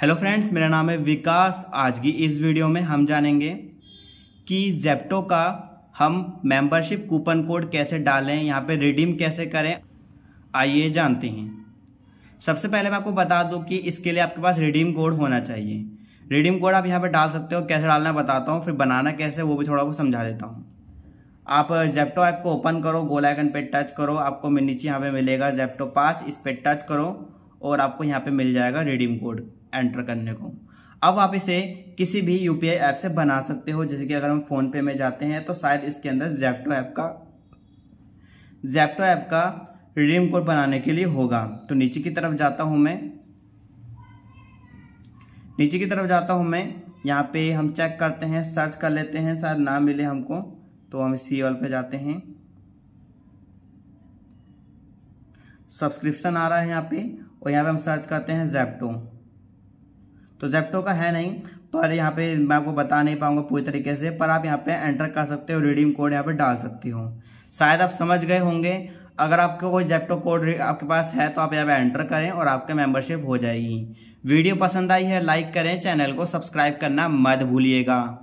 hello friends मेरा नाम है विकास आज की इस वीडियो में हम जानेंगे कि जेप्टो का हम मेंबरशिप कूपन कोड कैसे डालें यहाँ पे रिडीम कैसे करें आइए जानते हैं सबसे पहले मैं आपको बता दूं कि इसके लिए आपके पास रिडीम कोड होना चाहिए रिडीम कोड आप यहाँ पर डाल सकते हो कैसे डालना बताता हूँ फिर बनाना कैसे वो भी थोड़ा बहुत समझा देता हूँ आप जेप्टो ऐप को ओपन करो गोल आइकन टच करो आपको नीचे यहाँ पर मिलेगा जेप्टो पास इस पर टच करो और आपको यहाँ पर मिल जाएगा रिडीम कोड एंटर करने को अब आप इसे किसी भी यू ऐप से बना सकते हो जैसे कि अगर हम फोन पे में जाते हैं तो शायद इसके अंदर जैप्टो ऐप का जैप्टो ऐप का रिडीम कोड बनाने के लिए होगा तो नीचे की तरफ जाता हूं मैं नीचे की तरफ जाता हूं मैं यहाँ पे हम चेक करते हैं सर्च कर लेते हैं शायद ना मिले हमको तो हम सी ऑल पे जाते हैं सब्सक्रिप्शन आ रहा है यहाँ पे और यहाँ पे हम सर्च करते हैं जैप्टो तो जेप्टो का है नहीं पर यहाँ पे मैं आपको बता नहीं पाऊंगा पूरी तरीके से पर आप यहाँ पे एंटर कर सकते हो रिडीम कोड यहाँ पे डाल सकती हो शायद आप समझ गए होंगे अगर आपको कोई जेप्टो कोड आपके पास है तो आप यहाँ पे एंटर करें और आपके मेंबरशिप हो जाएगी वीडियो पसंद आई है लाइक करें चैनल को सब्सक्राइब करना मत भूलिएगा